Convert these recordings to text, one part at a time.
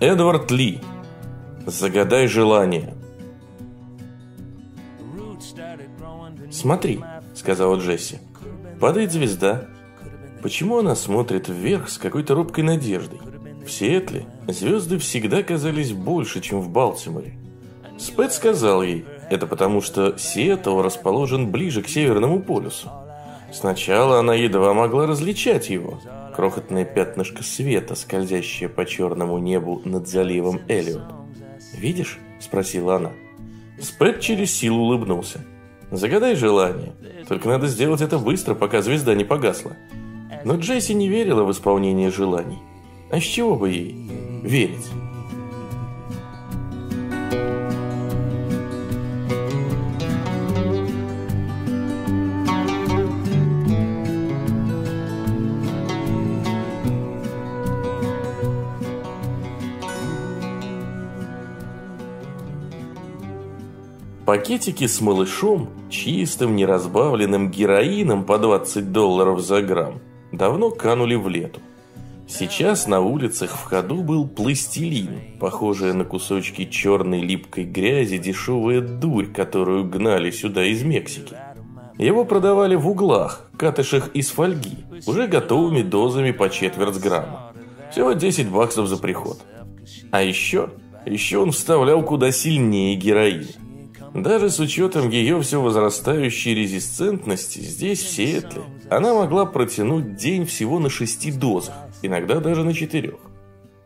Эдвард Ли. Загадай желание. «Смотри», — сказал Джесси. «Падает звезда. Почему она смотрит вверх с какой-то робкой надеждой? В Сиэтле звезды всегда казались больше, чем в Балтиморе. Спэт сказал ей, это потому что Сиэтл расположен ближе к Северному полюсу. Сначала она едва могла различать его. Крохотное пятнышко света, скользящее по черному небу над заливом Элиот. «Видишь?» – спросила она. Спэт через силу улыбнулся. «Загадай желание. Только надо сделать это быстро, пока звезда не погасла». Но Джесси не верила в исполнение желаний. А с чего бы ей верить? Пакетики с малышом, чистым, неразбавленным героином по 20 долларов за грамм, давно канули в лету. Сейчас на улицах в ходу был пластилин, похожая на кусочки черной липкой грязи дешевая дурь, которую гнали сюда из Мексики. Его продавали в углах, катышах из фольги, уже готовыми дозами по четверть грамма. Всего 10 баксов за приход. А еще, еще он вставлял куда сильнее героин. Даже с учетом ее все возрастающей резистентности здесь, в Сиэтле, она могла протянуть день всего на шести дозах, иногда даже на четырех.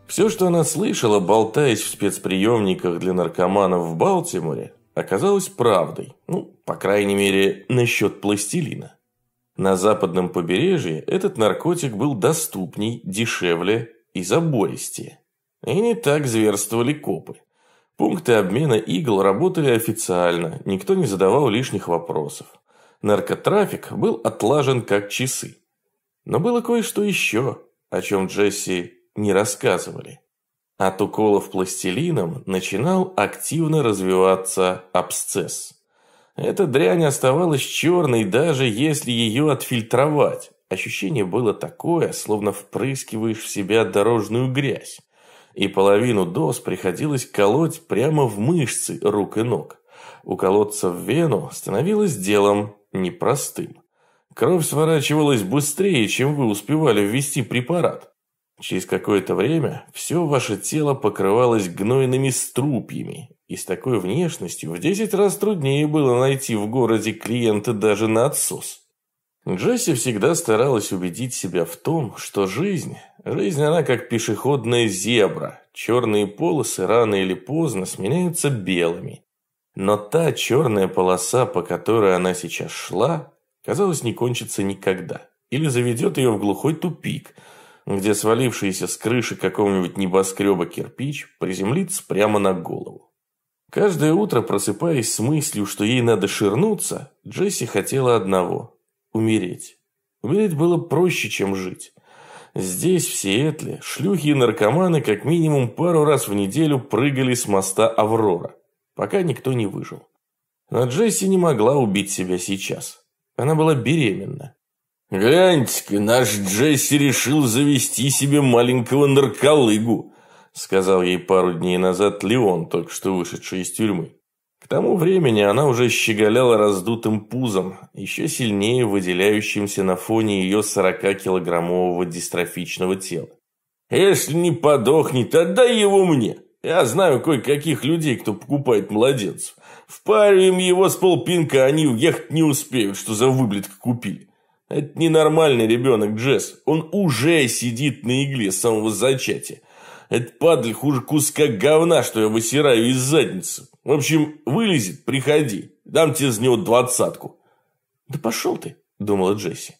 Все, что она слышала, болтаясь в спецприемниках для наркоманов в Балтиморе, оказалось правдой, ну, по крайней мере, насчет пластилина. На западном побережье этот наркотик был доступней, дешевле и забористее. И не так зверствовали копы. Пункты обмена игл работали официально, никто не задавал лишних вопросов. Наркотрафик был отлажен как часы. Но было кое-что еще, о чем Джесси не рассказывали. От уколов пластилином начинал активно развиваться абсцесс. Эта дрянь оставалась черной, даже если ее отфильтровать. Ощущение было такое, словно впрыскиваешь в себя дорожную грязь и половину доз приходилось колоть прямо в мышцы рук и ног. Уколоться в вену становилось делом непростым. Кровь сворачивалась быстрее, чем вы успевали ввести препарат. Через какое-то время все ваше тело покрывалось гнойными струпьями, и с такой внешностью в 10 раз труднее было найти в городе клиента даже на отсос. Джесси всегда старалась убедить себя в том, что жизнь, жизнь она как пешеходная зебра. Черные полосы рано или поздно сменяются белыми. Но та черная полоса, по которой она сейчас шла, казалось, не кончится никогда. Или заведет ее в глухой тупик, где свалившийся с крыши какого-нибудь небоскреба кирпич приземлится прямо на голову. Каждое утро, просыпаясь с мыслью, что ей надо ширнуться, Джесси хотела одного умереть. Умереть было проще, чем жить. Здесь, в Сиэтле, шлюхи и наркоманы как минимум пару раз в неделю прыгали с моста Аврора, пока никто не выжил. Но Джесси не могла убить себя сейчас. Она была беременна. «Гляньте-ка, наш Джесси решил завести себе маленького нарколыгу», сказал ей пару дней назад Леон, только что вышедший из тюрьмы тому времени она уже щеголяла раздутым пузом, еще сильнее выделяющимся на фоне ее 40-килограммового дистрофичного тела. «Если не подохнет, отдай его мне!» Я знаю кое-каких людей, кто покупает младенцев. Впарим его с полпинка, они уехать не успеют, что за выблетка купили. Это ненормальный ребенок, Джесс. Он уже сидит на игле с самого зачатия. Это падаль хуже куска говна, что я высираю из задницы. В общем, вылезет, приходи. Дам тебе за него двадцатку». «Да пошел ты», – думала Джесси.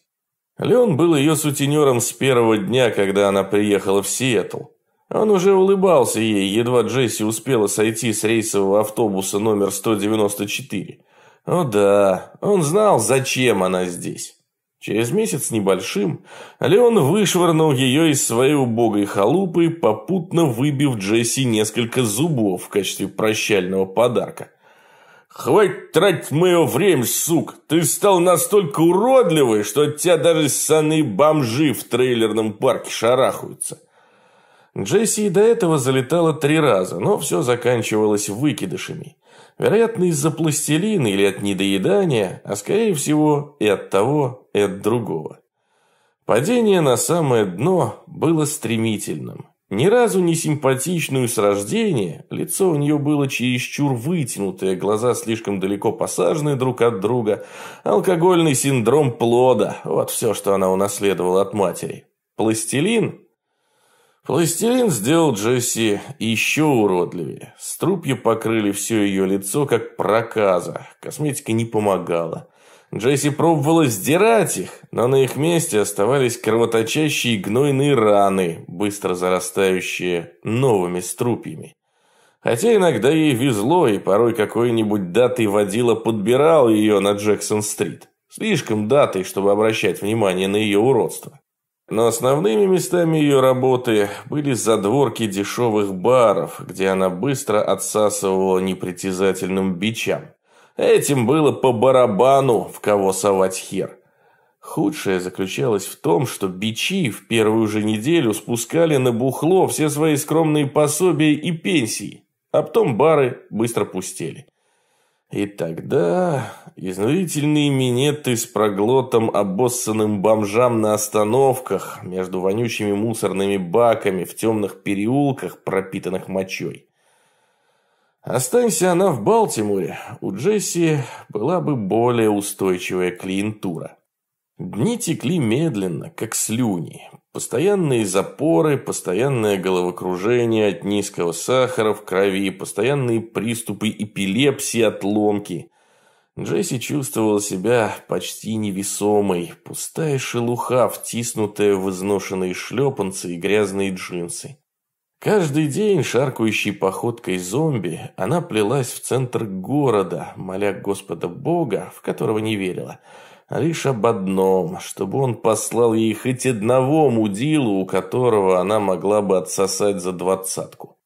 Леон был ее сутенером с первого дня, когда она приехала в Сиэтл. Он уже улыбался ей, едва Джесси успела сойти с рейсового автобуса номер 194. О да, он знал, зачем она здесь. Через месяц небольшим Леон вышвырнул ее из своей убогой халупы, попутно выбив Джесси несколько зубов в качестве прощального подарка. «Хватит тратить мое время, сук! Ты стал настолько уродливый, что от тебя даже ссаные бомжи в трейлерном парке шарахаются!» Джесси и до этого залетала три раза, но все заканчивалось выкидышами. Вероятно, из-за пластилина или от недоедания, а скорее всего и от того, и от другого. Падение на самое дно было стремительным. Ни разу не симпатичную с рождения, лицо у нее было чересчур вытянутое, глаза слишком далеко посаженные друг от друга, алкогольный синдром плода, вот все, что она унаследовала от матери. Пластилин? Пластилин сделал Джесси еще уродливее. Струпья покрыли все ее лицо, как проказа, косметика не помогала. Джесси пробовала сдирать их, но на их месте оставались кровоточащие гнойные раны, быстро зарастающие новыми струпьями. Хотя иногда ей везло, и порой какой-нибудь датой водила подбирал ее на Джексон-стрит. Слишком датой, чтобы обращать внимание на ее уродство. Но основными местами ее работы были задворки дешевых баров, где она быстро отсасывала непритязательным бичам. Этим было по барабану, в кого совать хер. Худшее заключалось в том, что бичи в первую же неделю спускали на бухло все свои скромные пособия и пенсии, а потом бары быстро пустели. И тогда изнурительные минеты с проглотом обоссанным бомжам на остановках между вонючими мусорными баками в темных переулках, пропитанных мочой. Останься она в Балтиморе, у Джесси была бы более устойчивая клиентура. Дни текли медленно, как слюни. Постоянные запоры, постоянное головокружение от низкого сахара в крови, постоянные приступы эпилепсии от ломки. Джесси чувствовала себя почти невесомой, пустая шелуха, втиснутая в изношенные шлепанцы и грязные джинсы. Каждый день, шаркающей походкой зомби, она плелась в центр города, моля Господа Бога, в которого не верила, лишь об одном, чтобы он послал ей хоть одного мудилу, у которого она могла бы отсосать за двадцатку.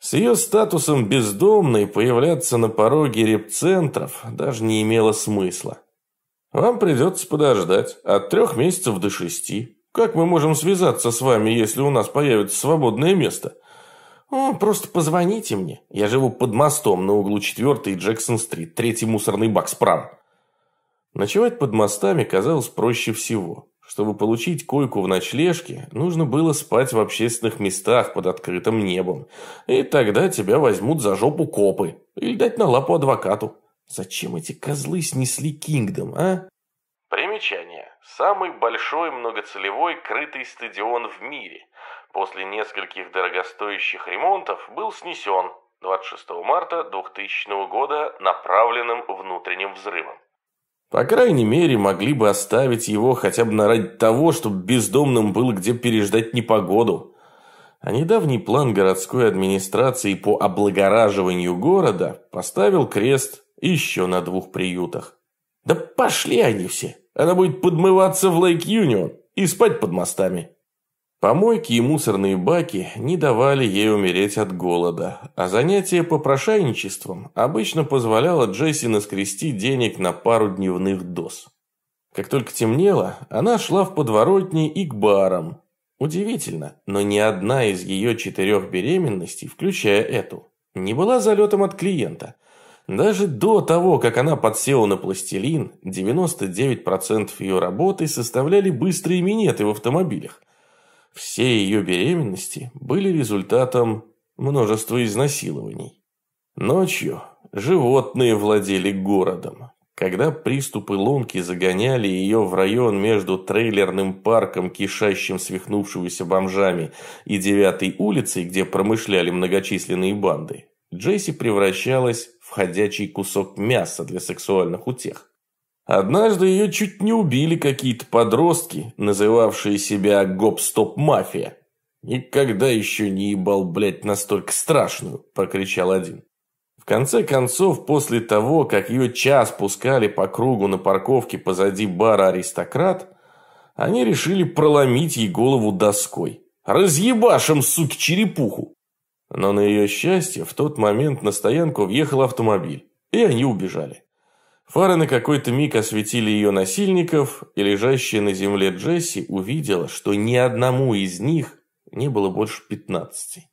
С ее статусом бездомной появляться на пороге репцентров даже не имело смысла. Вам придется подождать от трех месяцев до шести. Как мы можем связаться с вами, если у нас появится свободное место? О, просто позвоните мне. Я живу под мостом на углу 4 Джексон-стрит, третий мусорный бак справа. Ночевать под мостами казалось проще всего. Чтобы получить койку в ночлежке, нужно было спать в общественных местах под открытым небом. И тогда тебя возьмут за жопу копы. Или дать на лапу адвокату. Зачем эти козлы снесли Кингдом, а? Примечание. Самый большой многоцелевой крытый стадион в мире. После нескольких дорогостоящих ремонтов был снесен 26 марта 2000 года направленным внутренним взрывом. По крайней мере, могли бы оставить его хотя бы на ради того, чтобы бездомным было где переждать непогоду. А недавний план городской администрации по облагораживанию города поставил крест еще на двух приютах. Да пошли они все! Она будет подмываться в Лейк-Юнион и спать под мостами. Помойки и мусорные баки не давали ей умереть от голода, а занятие попрошайничеством обычно позволяло Джесси наскрести денег на пару дневных доз. Как только темнело, она шла в подворотни и к барам. Удивительно, но ни одна из ее четырех беременностей, включая эту, не была залетом от клиента – даже до того, как она подсела на пластилин, 99% ее работы составляли быстрые минеты в автомобилях. Все ее беременности были результатом множества изнасилований. Ночью животные владели городом. Когда приступы ломки загоняли ее в район между трейлерным парком, кишащим свихнувшегося бомжами, и девятой улицей, где промышляли многочисленные банды, Джесси превращалась входящий кусок мяса для сексуальных утех. Однажды ее чуть не убили какие-то подростки, называвшие себя гоп-стоп-мафия. «Никогда еще не ебал, блядь, настолько страшную!» – прокричал один. В конце концов, после того, как ее час пускали по кругу на парковке позади бара «Аристократ», они решили проломить ей голову доской. «Разъебашим, суки, черепуху!» Но на ее счастье, в тот момент на стоянку въехал автомобиль, и они убежали. Фары на какой-то миг осветили ее насильников, и лежащая на земле Джесси увидела, что ни одному из них не было больше пятнадцати.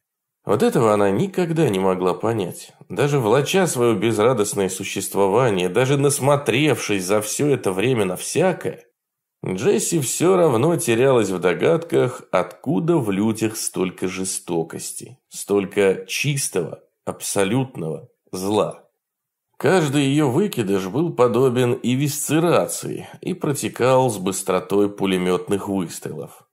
Вот этого она никогда не могла понять. Даже влача свое безрадостное существование, даже насмотревшись за все это время на всякое, Джесси все равно терялась в догадках, откуда в людях столько жестокости, столько чистого, абсолютного зла. Каждый ее выкидыш был подобен и висцерации и протекал с быстротой пулеметных выстрелов.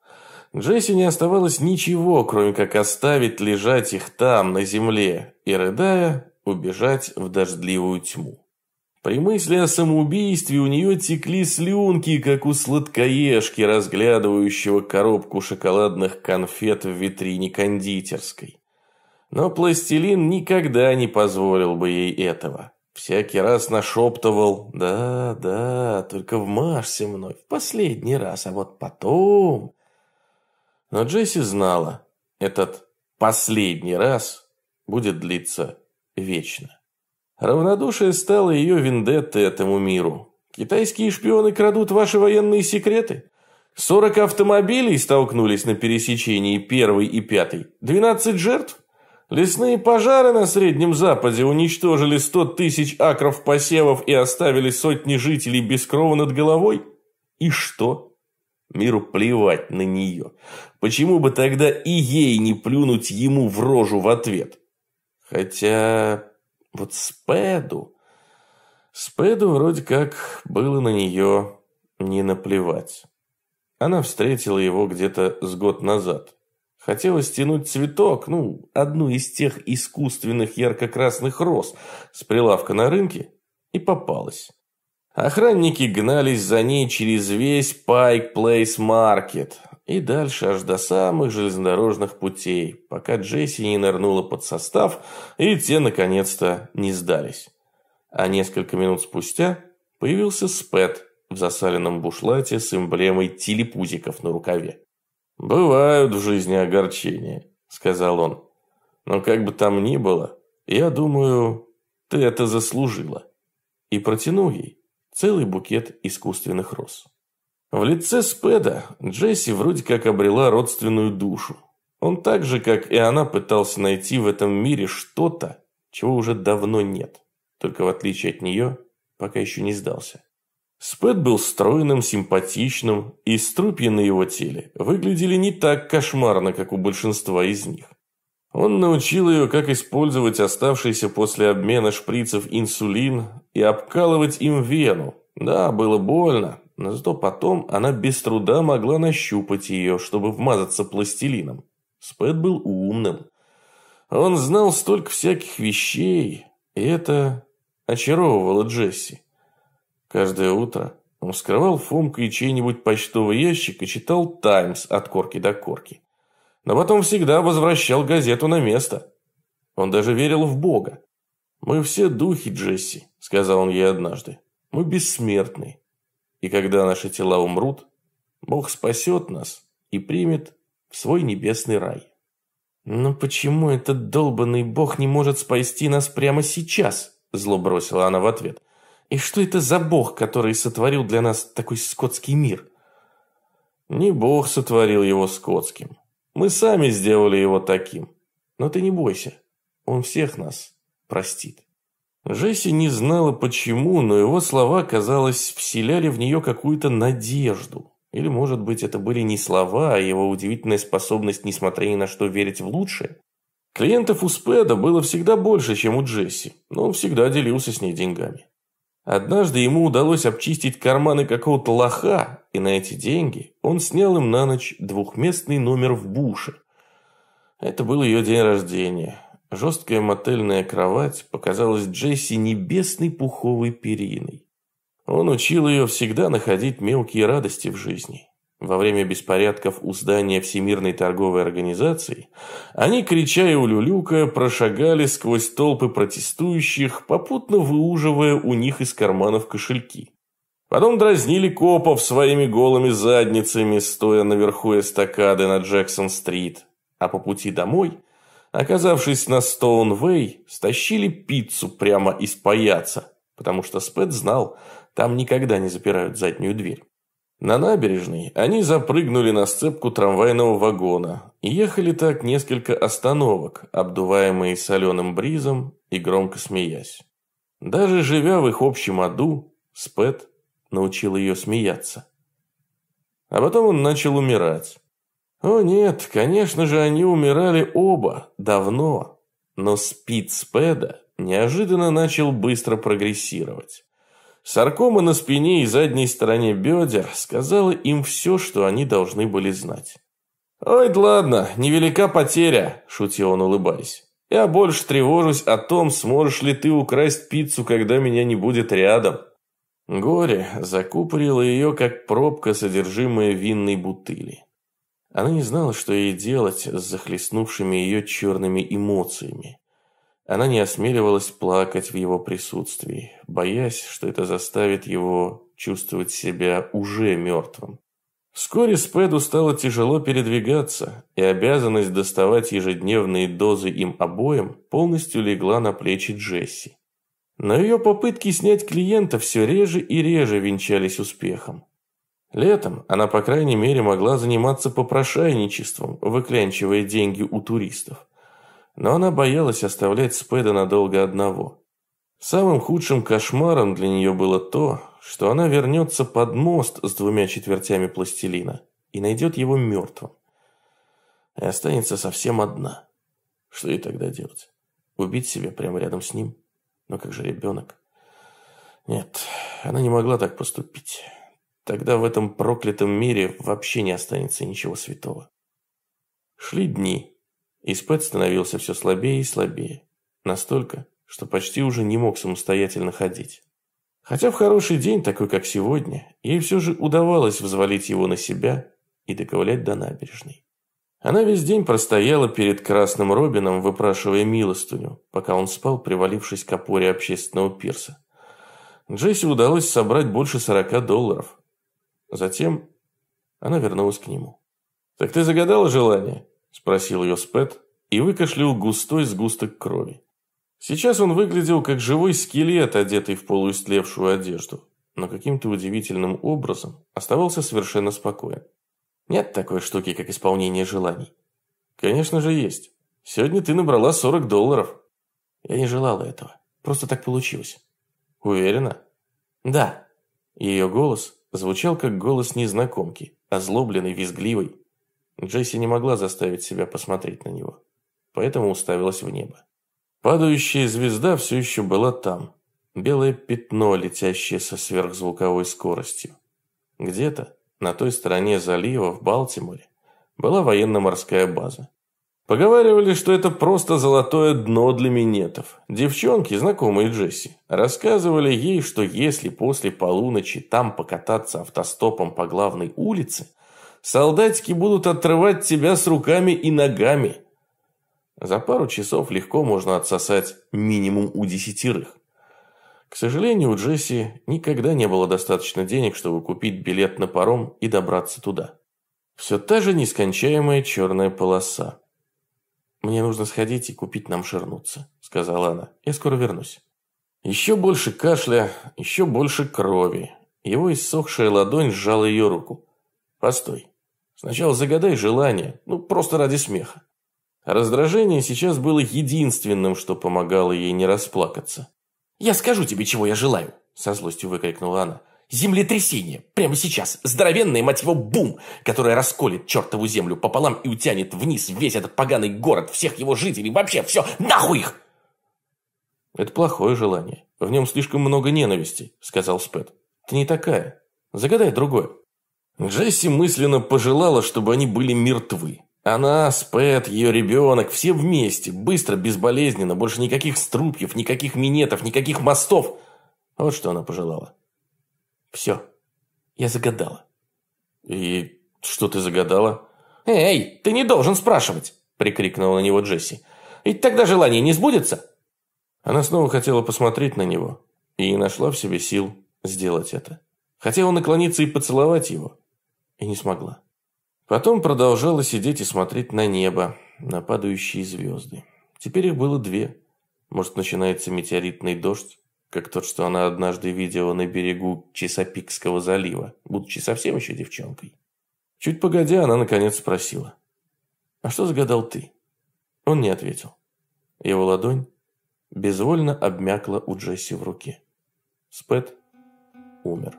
Джесси не оставалось ничего, кроме как оставить лежать их там, на земле, и, рыдая, убежать в дождливую тьму. При мысли о самоубийстве у нее текли слюнки, как у сладкоежки, разглядывающего коробку шоколадных конфет в витрине кондитерской. Но пластилин никогда не позволил бы ей этого. Всякий раз нашептывал «Да, да, только вмажься мной, в последний раз, а вот потом...» Но Джесси знала, этот «последний раз» будет длиться вечно. Равнодушие стало ее вендеттой этому миру. Китайские шпионы крадут ваши военные секреты? 40 автомобилей столкнулись на пересечении первой и пятой. 12 жертв? Лесные пожары на Среднем Западе уничтожили 100 тысяч акров посевов и оставили сотни жителей без крова над головой? И что? Миру плевать на нее. Почему бы тогда и ей не плюнуть ему в рожу в ответ? Хотя вот Спэду, Спэду вроде как было на нее не наплевать. Она встретила его где-то с год назад. Хотела стянуть цветок, ну, одну из тех искусственных ярко-красных роз с прилавка на рынке, и попалась. Охранники гнались за ней через весь Пайк Плейс Маркет и дальше аж до самых железнодорожных путей, пока Джесси не нырнула под состав, и те наконец-то не сдались. А несколько минут спустя появился Спэт в засаленном бушлате с эмблемой телепузиков на рукаве. «Бывают в жизни огорчения», — сказал он. «Но как бы там ни было, я думаю, ты это заслужила». И протянул ей целый букет искусственных роз. В лице Спеда Джесси вроде как обрела родственную душу. Он так же, как и она, пытался найти в этом мире что-то, чего уже давно нет. Только в отличие от нее, пока еще не сдался. Спэд был стройным, симпатичным, и струпья на его теле выглядели не так кошмарно, как у большинства из них. Он научил ее, как использовать оставшийся после обмена шприцев инсулин и обкалывать им вену. Да, было больно, но зато потом она без труда могла нащупать ее, чтобы вмазаться пластилином. Спэт был умным. Он знал столько всяких вещей, и это очаровывало Джесси. Каждое утро он вскрывал фомкой чей-нибудь почтовый ящик и читал «Таймс» от корки до корки. Но потом всегда возвращал газету на место. Он даже верил в Бога. «Мы все духи, Джесси», — сказал он ей однажды. «Мы бессмертные. И когда наши тела умрут, Бог спасет нас и примет в свой небесный рай. «Но почему этот долбанный бог не может спасти нас прямо сейчас?» Зло бросила она в ответ. «И что это за бог, который сотворил для нас такой скотский мир?» «Не бог сотворил его скотским. Мы сами сделали его таким. Но ты не бойся, он всех нас простит». Жесси не знала почему, но его слова, казалось, вселяли в нее какую-то надежду. Или, может быть, это были не слова, а его удивительная способность, несмотря ни на что, верить в лучшее? Клиентов у Спеда было всегда больше, чем у Джесси, но он всегда делился с ней деньгами. Однажды ему удалось обчистить карманы какого-то лоха, и на эти деньги он снял им на ночь двухместный номер в Буше. Это был ее день рождения. Жесткая мотельная кровать показалась Джесси небесной пуховой периной. Он учил ее всегда находить мелкие радости в жизни. Во время беспорядков у здания Всемирной торговой организации они, крича и улюлюкая, прошагали сквозь толпы протестующих, попутно выуживая у них из карманов кошельки. Потом дразнили копов своими голыми задницами, стоя наверху эстакады на Джексон-стрит. А по пути домой Оказавшись на Стоунвей, стащили пиццу прямо из паяца, потому что Спэт знал, там никогда не запирают заднюю дверь. На набережной они запрыгнули на сцепку трамвайного вагона и ехали так несколько остановок, обдуваемые соленым бризом и громко смеясь. Даже живя в их общем аду, Спэт научил ее смеяться. А потом он начал умирать. О нет, конечно же, они умирали оба, давно. Но спид Спеда неожиданно начал быстро прогрессировать. Саркома на спине и задней стороне бедер сказала им все, что они должны были знать. «Ой, да ладно, невелика потеря», – шутил он, улыбаясь. «Я больше тревожусь о том, сможешь ли ты украсть пиццу, когда меня не будет рядом». Горе закупорило ее, как пробка, содержимое винной бутыли. Она не знала, что ей делать с захлестнувшими ее черными эмоциями. Она не осмеливалась плакать в его присутствии, боясь, что это заставит его чувствовать себя уже мертвым. Вскоре Спеду стало тяжело передвигаться, и обязанность доставать ежедневные дозы им обоим полностью легла на плечи Джесси. Но ее попытки снять клиента все реже и реже венчались успехом. Летом она, по крайней мере, могла заниматься попрошайничеством, выклянчивая деньги у туристов. Но она боялась оставлять Спеда надолго одного. Самым худшим кошмаром для нее было то, что она вернется под мост с двумя четвертями пластилина и найдет его мертвым. И останется совсем одна. Что ей тогда делать? Убить себя прямо рядом с ним? Но ну, как же ребенок? Нет, она не могла так поступить. Тогда в этом проклятом мире вообще не останется ничего святого. Шли дни, и Спэт становился все слабее и слабее. Настолько, что почти уже не мог самостоятельно ходить. Хотя в хороший день, такой как сегодня, ей все же удавалось взвалить его на себя и доковылять до набережной. Она весь день простояла перед Красным Робином, выпрашивая милостыню, пока он спал, привалившись к опоре общественного пирса. Джесси удалось собрать больше 40 долларов. Затем она вернулась к нему. «Так ты загадала желание?» – спросил ее Спэт и выкашлял густой сгусток крови. Сейчас он выглядел как живой скелет, одетый в полуистлевшую одежду, но каким-то удивительным образом оставался совершенно спокоен. Нет такой штуки, как исполнение желаний. Конечно же есть. Сегодня ты набрала 40 долларов. Я не желала этого. Просто так получилось. Уверена? Да. Ее голос звучал как голос незнакомки, озлобленный, визгливый. Джесси не могла заставить себя посмотреть на него, поэтому уставилась в небо. Падающая звезда все еще была там. Белое пятно, летящее со сверхзвуковой скоростью. Где-то, на той стороне залива в Балтиморе, была военно-морская база. Поговаривали, что это просто золотое дно для минетов. Девчонки, знакомые Джесси, рассказывали ей, что если после полуночи там покататься автостопом по главной улице, солдатики будут отрывать тебя с руками и ногами. За пару часов легко можно отсосать минимум у десятерых. К сожалению, у Джесси никогда не было достаточно денег, чтобы купить билет на паром и добраться туда. Все та же нескончаемая черная полоса. «Мне нужно сходить и купить нам шернуться», – сказала она. «Я скоро вернусь». Еще больше кашля, еще больше крови. Его иссохшая ладонь сжала ее руку. «Постой. Сначала загадай желание, ну просто ради смеха». Раздражение сейчас было единственным, что помогало ей не расплакаться. «Я скажу тебе, чего я желаю», – со злостью выкрикнула она землетрясение. Прямо сейчас. Здоровенное, мать его, бум, которое расколет чертову землю пополам и утянет вниз весь этот поганый город, всех его жителей, вообще все, нахуй их! Это плохое желание. В нем слишком много ненависти, сказал Спэт. Ты не такая. Загадай другое. Джесси мысленно пожелала, чтобы они были мертвы. Она, Спэт, ее ребенок, все вместе, быстро, безболезненно, больше никаких струбьев, никаких минетов, никаких мостов. Вот что она пожелала. Все, я загадала. И что ты загадала? Эй, ты не должен спрашивать, прикрикнула на него Джесси. Ведь тогда желание не сбудется. Она снова хотела посмотреть на него и нашла в себе сил сделать это. Хотела наклониться и поцеловать его, и не смогла. Потом продолжала сидеть и смотреть на небо, на падающие звезды. Теперь их было две. Может, начинается метеоритный дождь? как тот, что она однажды видела на берегу Чесопикского залива, будучи совсем еще девчонкой. Чуть погодя, она наконец спросила. «А что загадал ты?» Он не ответил. Его ладонь безвольно обмякла у Джесси в руке. Спэт умер.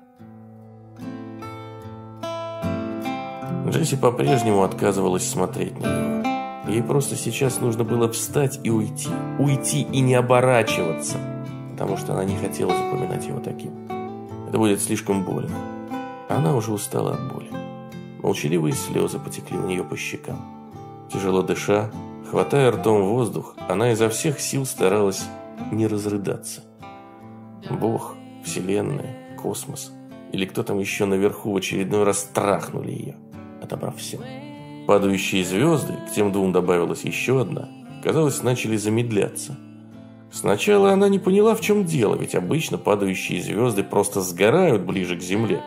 Джесси по-прежнему отказывалась смотреть на него. Ей просто сейчас нужно было встать и уйти. Уйти и не оборачиваться потому что она не хотела запоминать его таким. Это будет слишком больно. Она уже устала от боли. Молчаливые слезы потекли у нее по щекам. Тяжело дыша, хватая ртом воздух, она изо всех сил старалась не разрыдаться. Бог, Вселенная, космос или кто там еще наверху в очередной раз трахнули ее, отобрав все. Падающие звезды, к тем двум добавилась еще одна, казалось, начали замедляться – Сначала она не поняла, в чем дело, ведь обычно падающие звезды просто сгорают ближе к Земле.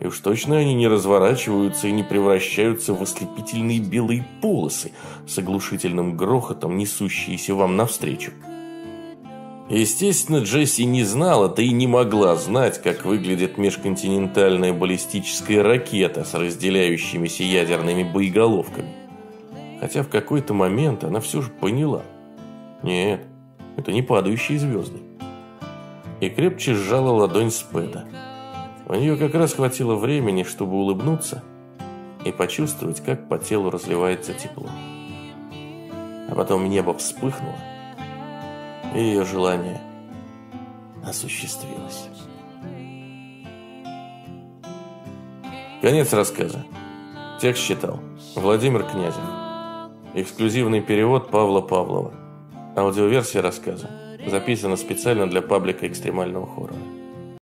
И уж точно они не разворачиваются и не превращаются в ослепительные белые полосы с оглушительным грохотом, несущиеся вам навстречу. Естественно, Джесси не знала, да и не могла знать, как выглядит межконтинентальная баллистическая ракета с разделяющимися ядерными боеголовками. Хотя в какой-то момент она все же поняла. Нет, это не падающие звезды. И крепче сжала ладонь Спеда. У нее как раз хватило времени, чтобы улыбнуться и почувствовать, как по телу разливается тепло. А потом небо вспыхнуло, и ее желание осуществилось. Конец рассказа. Текст читал Владимир Князев. Эксклюзивный перевод Павла Павлова. Аудиоверсия рассказа записана специально для паблика экстремального хоррора.